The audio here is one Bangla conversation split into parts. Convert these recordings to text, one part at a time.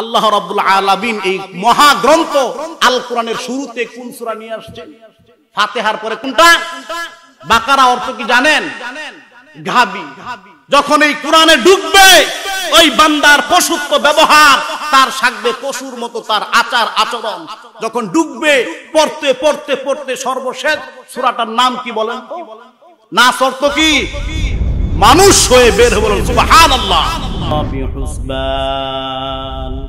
আল্লাহ রাব্বুল আলামিন এই মহা গ্রন্থ আল কোরআনের শুরুতে কোন সূরা নিয়ে আসছে ফাতিহার পরে কোনটা বাকারা অর্থ কি জানেন গাবি যখন এই কোরআনে ডুববে ওই বান্দার পশুত্ব ব্যবহার তার সাগবে পশুর মতো তার আচার আচরণ যখন ডুববে পড়তে পড়তে পড়তে সর্বশেষ সূরাটার নাম কি বলেন না শর্ত কি মানুষ হয়ে বের হয়ে বলেন সুবহানাল্লাহ হুসবান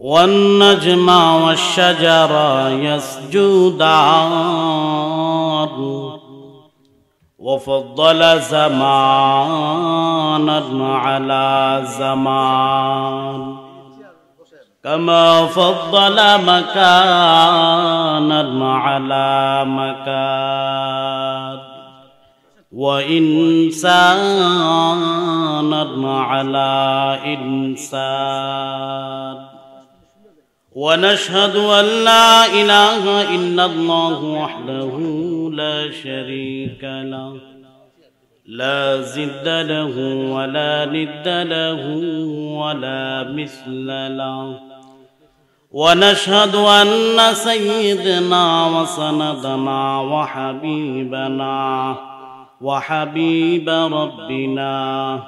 والنجم والشجر يسجدان وفضل زمانا على زمان كما فضل مكانا على مكان وإنسانا على إنسان ونشهد أن لا إله إلا الله وحده لا شريك له لا زد له ولا ند له ولا مثل له ونشهد أن سيدنا وسندنا وحبيبنا وحبيب ربنا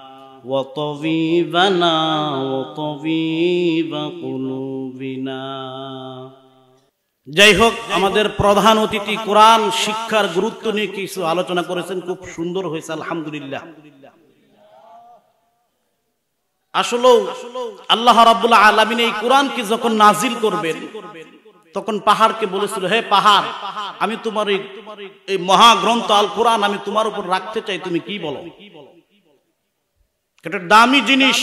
وطبيبنا وطبيب قلوبنا যাই হোক আমাদের প্রধান অতিথি কোরআন শিক্ষার গুরুত্ব নিয়ে কিছু আলোচনা করেছেন খুব সুন্দর হয়েছে আলহামদুলিল্লাহ আসলে আল্লাহ রাবুল্লাহ আলমিন এই কোরআনকে যখন নাজিল করবেন তখন পাহাড়কে বলেছিল হে পাহাড় আমি তোমার এই মহাগ্রন্থ আল কোরআন আমি তোমার উপর রাখতে চাই তুমি কি বলো এটা দামি জিনিস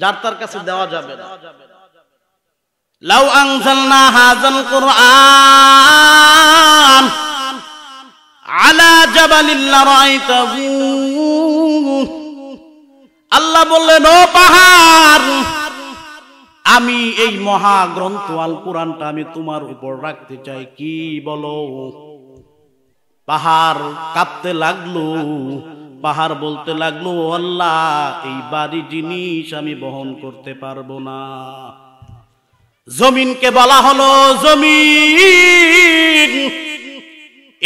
যার তার কাছে দেওয়া যাবে না লাউ আনজালনা হাযাল কুরআন আলা জাবালিন লারাইতাহু আল্লাহ বললেন ও পাহাড় আমি এই মহা গ্রন্থ আল কুরআনটা আমি তোমার উপর রাখতে চাই কি বলো পাহাড় কাঁপতে লাগলো পাহাড় বলতে লাগলো আল্লাহ এই বাড়ি জিনিস আমি বহন করতে পারবো না জমিনকে বলা হলো জমিন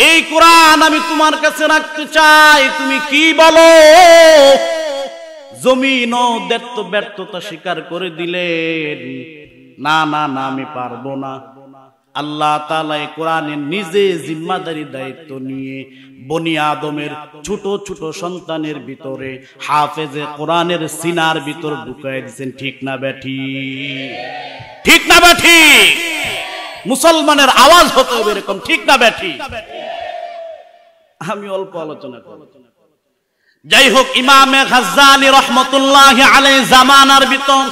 এই কোরআন আমি তোমার কাছে রাখতে চাই তুমি কি বলো জমিন ব্যর্থতা স্বীকার করে দিলেন না না না আমি পারবো না আল্লাহ তালায় কোরআনের নিজে জিম্মাদারি দায়িত্ব নিয়ে বনি আদমের ছোট ছোট সন্তানের ভিতরে হাফেজে কোরআনের সিনার ভিতর ঢুকাই দিচ্ছেন ঠিক না ব্যাঠি ঠিক না ব্যাঠি মুসলমানের আওয়াজ হতে হবে এরকম ঠিক না ব্যাঠি আমি অল্প আলোচনা করব যাই হোক ইমামে খাজানি রহমতুল্লাহ আলাই জামানার ভিতর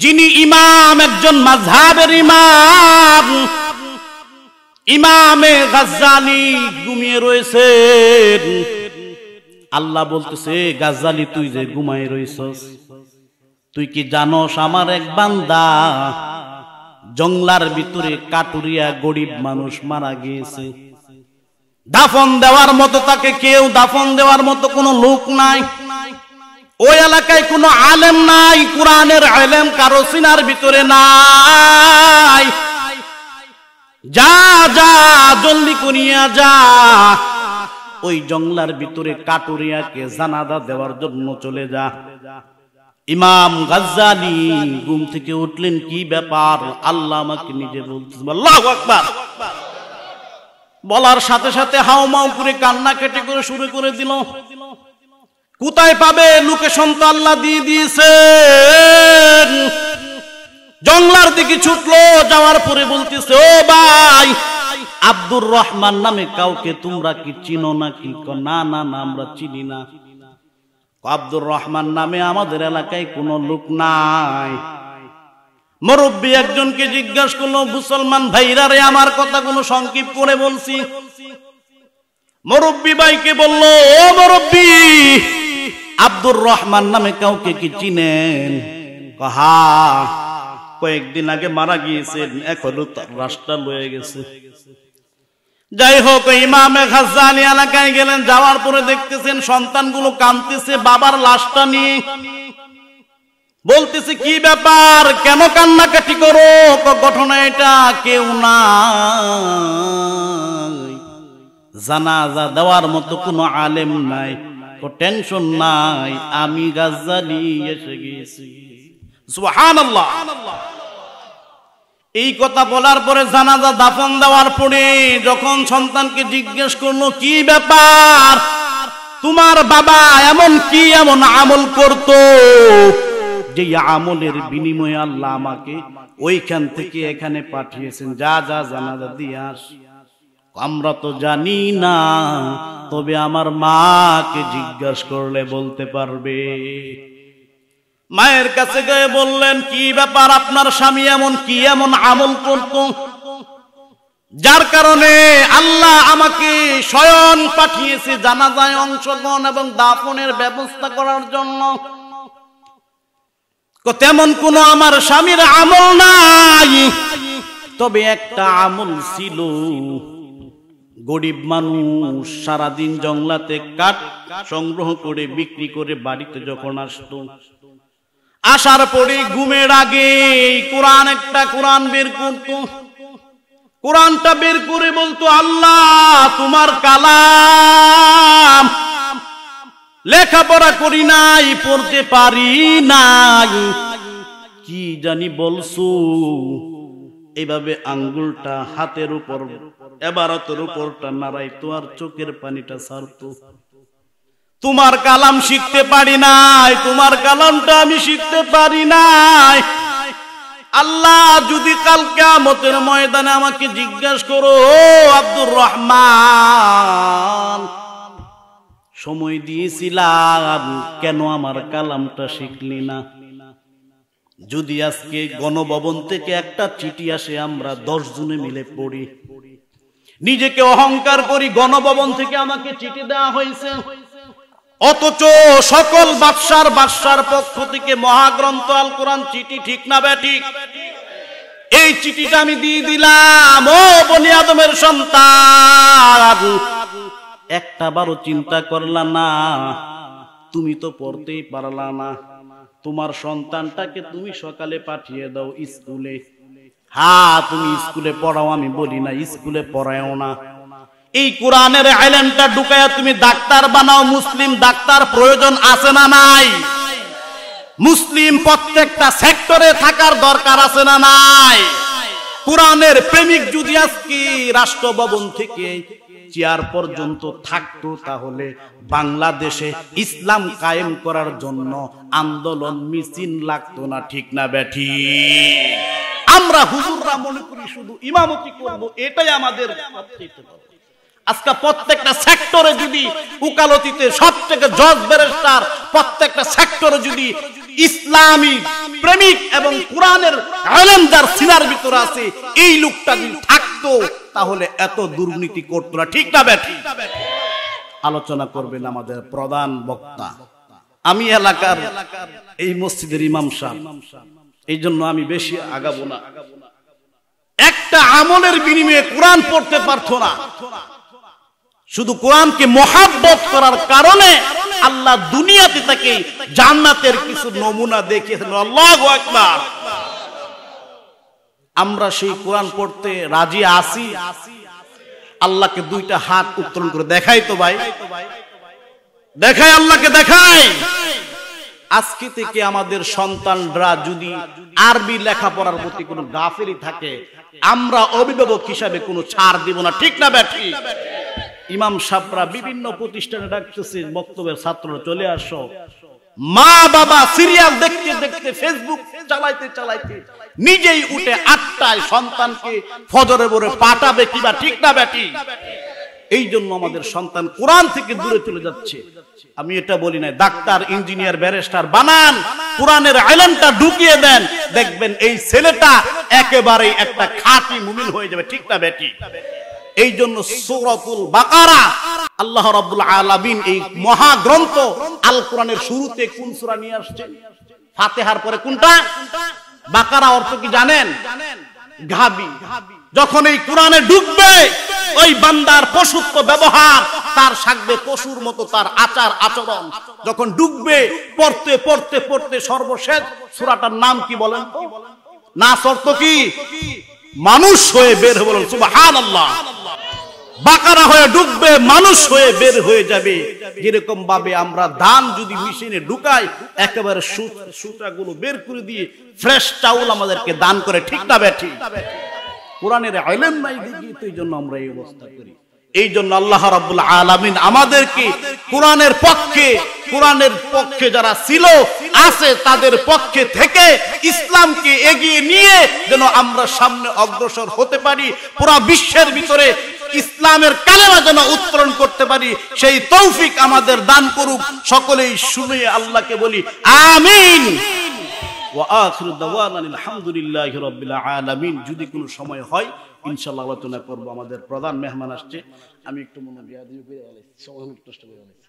যিনি ইমাম একজন মাঝহাবের ইমাম ইমামে গাজ্জালি ঘুমিয়ে রয়েছে আল্লাহ বলতেছে গাজ্জালি তুই যে ঘুমাই রয়েছস তুই কি জানস আমার এক বান্দা জংলার ভিতরে কাটুরিয়া গরিব মানুষ মারা গিয়েছে দাফন দেওয়ার মতো তাকে কেউ দাফন দেওয়ার মতো কোনো লোক নাই ওই এলাকায় কোনো আলেম নাই কোরআনের আলেম কারো সিনার ভিতরে নাই যা যা জলদি করিয়া যা ওই জংলার ভিতরে কাটুরিয়াকে জানাদা দেওয়ার জন্য চলে যা ইমাম গাজ্জালি ঘুম থেকে উঠলেন কি ব্যাপার আল্লাহ আমাকে নিজে বলতে আল্লাহু আকবার বলার সাথে সাথে হাওমাও করে কান্না কেটে করে শুরু করে দিল কোথায় পাবে লোকেশন তো আল্লাহ দিয়ে দিয়েছে জংলার দিকে ছুটলো যাওয়ার পরে বলতেছে ও ভাই আব্দুর রহমান নামে কাউকে তোমরা কি চিনো না কি না না না আমরা চিনি না আব্দুর রহমান নামে আমাদের এলাকায় কোনো লোক নাই মুরব্বী একজনকে জিজ্ঞাসা করলো মুসলমান ভাইরা রে আমার কথাগুলো সংক্ষিপ করে বলছি মুরব্বী ভাইকে বলল ও মুরব্বী আব্দুর রহমান নামে কাউকে কি চিনেন হা কয়েকদিন আগে মারা গিয়েছেন এখনো তার রাস্তা লয়ে গেছে যাই হোক ইমামে খাজানি এলাকায় গেলেন যাওয়ার পরে দেখতেছেন সন্তানগুলো কাঁদতেছে বাবার লাশটা নিয়ে বলতেছে কি ব্যাপার কেন কান্নাকাটি করো ঘটনা এটা কেউ না জানাজা দেওয়ার মতো কোনো আলেম নাই টেনশন নাই আমি গাজ্জালি এসে গিয়েছি এই কথা বলার পরে জানাজা দাফন দেওয়ার পরে যখন সন্তানকে জিজ্ঞেস করলো কি ব্যাপার তোমার বাবা এমন কি এমন আমল করত যে আমলের বিনিময়ে আল্লাহ আমাকে ওইখান থেকে এখানে পাঠিয়েছেন যা যা জানাজা দিয়ে আস আমরা তো জানি না তবে আমার মাকে জিজ্ঞাসা করলে বলতে পারবে মায়ের কাছে গিয়ে বললেন কি ব্যাপার আপনার স্বামী এমন কি এমন আমল করত যার কারণে আল্লাহ আমাকে স্বয়ং পাঠিয়েছে জানা যায় অংশগ্রহণ এবং দাফনের ব্যবস্থা করার জন্য তেমন কোন আমার স্বামীর আমল নাই তবে একটা আমল ছিল গরিব মানুষ সারাদিন জংলাতে কাঠ সংগ্রহ করে বিক্রি করে বাড়িতে যখন আসতো আসার পরে ঘুমের আগে কোরআন একটা কোরআন বের করতো কোরআনটা বের করে বলতো আল্লাহ তোমার কালাম লেখাপড়া করি নাই পড়তে পারি নাই কি জানি বলছো এভাবে আঙ্গুলটা হাতের উপর এবারতের উপরটা নাড়াইতো আর চোখের পানিটা ছাড়তো তোমার কালাম শিখতে পারি নাই তোমার কালামটা আমি শিখতে পারি নাই আল্লাহ যদি কালকে আমতের ময়দানে আমাকে জিজ্ঞাসা করো আব্দুর রহমান সময় দিয়েছিলাম কেন আমার কালামটা শিখলি না যদি আজকে গণভবন থেকে একটা চিঠি আসে আমরা দশ জনে মিলে পড়ি নিজেকে অহংকার করি গণভবন থেকে আমাকে চিঠি দেওয়া হয়েছে অথচ সকল বাদশার বাদশার পক্ষ থেকে মহাগ্রন্থ আল কোরআন চিঠি ঠিক না ব্যাঠিক এই চিঠিটা আমি দিয়ে দিলাম ও বনি আদমের সন্তান একটা বারো চিন্তা করলা না তুমি তো পড়তেই পারলা না তোমার সন্তানটাকে তুমি সকালে পাঠিয়ে দাও স্কুলে হ্যাঁ তুমি স্কুলে পড়াও আমি বলি না স্কুলে পড়াও না এই কোরআনের আইল্যান্ডটা ঢুকাইয়া তুমি ডাক্তার বানাও মুসলিম ডাক্তার প্রয়োজন আছে না নাই মুসলিম প্রত্যেকটা সেক্টরে থাকার দরকার আছে না নাই কোরআনের প্রেমিক যদি আজকে রাষ্ট্রভবন থেকে চেয়ার পর্যন্ত থাকতো তাহলে বাংলাদেশে ইসলাম কায়েম করার জন্য আন্দোলন মিছিল লাগতো না ঠিক না ব্যাঠি আমরা হুজুররা মনে করি শুধু ইমামতি করব এটাই আমাদের আজকে প্রত্যেকটা সেক্টরে যদি উকালতিতে সব থেকে জজ ব্যারেস্টার প্রত্যেকটা সেক্টরে যদি ইসলামী প্রেমিক এবং কোরআনের আলেমদার সিনার ভিতরে আছে এই লোকটা যদি থাকতো তাহলে এত দুর্নীতি করতো না ঠিক না ব্যাটি আলোচনা করবেন আমাদের প্রধান বক্তা আমি এলাকার এই মসজিদের ইমাম সাহেব এই জন্য আমি বেশি আগাবো না একটা আমলের বিনিময়ে কোরআন পড়তে পারতো না শুধু কোরআনকে মহাব্বত করার কারণে আল্লাহ দুনিয়াতে তাকে জান্নাতের কিছু নমুনা দেখিয়েছেন আল্লাহ একবার আমরা সেই কোরআন পড়তে রাজি আসি আল্লাহকে দুইটা হাত উত্তোলন করে দেখাই তো ভাই দেখায় আল্লাহকে দেখায় আজকে থেকে আমাদের সন্তানরা যদি আরবি লেখাপড়ার প্রতি কোনো গাফেরি থাকে আমরা অভিভাবক হিসাবে কোনো ছাড় দিব না ঠিক না ব্যাটি ইমাম সাপরা বিভিন্ন প্রতিষ্ঠানে ডাকতেছে বক্তব্যের ছাত্ররা চলে আসো মা বাবা সিরিয়াল দেখতে দেখতে ফেসবুক চালাইতে চালাইতে নিজেই উঠে আটটায় সন্তানকে ফজরে বরে পাঠাবে কিবা ঠিক না ব্যাটি এই জন্য আমাদের সন্তান কোরআন থেকে দূরে চলে যাচ্ছে আমি এটা বলি না ডাক্তার ইঞ্জিনিয়ার ব্যারিস্টার বানান কোরআনের আইলানটা ঢুকিয়ে দেন দেখবেন এই ছেলেটা একেবারে একটা খাঁটি মুমিন হয়ে যাবে ঠিক না বেটি এই জন্য সুরতুল বাকারা আল্লাহ রাব্বুল আলামিন এই মহা গ্রন্থ আল কোরআনের শুরুতে কোন সূরা নিয়ে আসছে ফাতিহার পরে কোনটা বাকারা অর্থ কি জানেন গাবি যখন এই কোরআনে ডুববে ওই বান্দার পশুত্ব ব্যবহার তার সাকবে পশুর মতো তার আচার আচরণ যখন ডুববে পড়তে পড়তে পড়তে সর্বশেষ সুরাটার নাম কি বলেন না শর্ত কি মানুষ হয়ে বের হয়ে বলেন সুবাহান আল্লাহ বাকারা হয়ে ডুববে মানুষ হয়ে বের হয়ে যাবে যেরকম ভাবে আমরা ধান যদি মেশিনে ঢুকাই একেবারে সুতা গুলো বের করে দিয়ে ফ্রেশ চাউল আমাদেরকে দান করে ঠিক না ব্যাঠি কোরআনের আইলেন নাই দেখি তুই জন্য আমরা এই অবস্থা করি এই জন্য আল্লাহ রাবুল আলামিন আমাদেরকে কোরআনের পক্ষে কোরআনের পক্ষে যারা ছিল আছে তাদের পক্ষে থেকে ইসলামকে এগিয়ে নিয়ে যেন আমরা সামনে অগ্রসর হতে পারি পুরা বিশ্বের ভিতরে ইসলামের কালেমা যেন উত্তরণ করতে পারি সেই তৌফিক আমাদের দান করুক সকলেই শুনে আল্লাহকে বলি আমিন ওয়া আলামিন যদি কোনো সময় হয় ইনশাল্লাহ আলোচনা করবো আমাদের প্রধান মেহমান আসছে আমি একটু মনে বিয়া দিয়ে সময় করে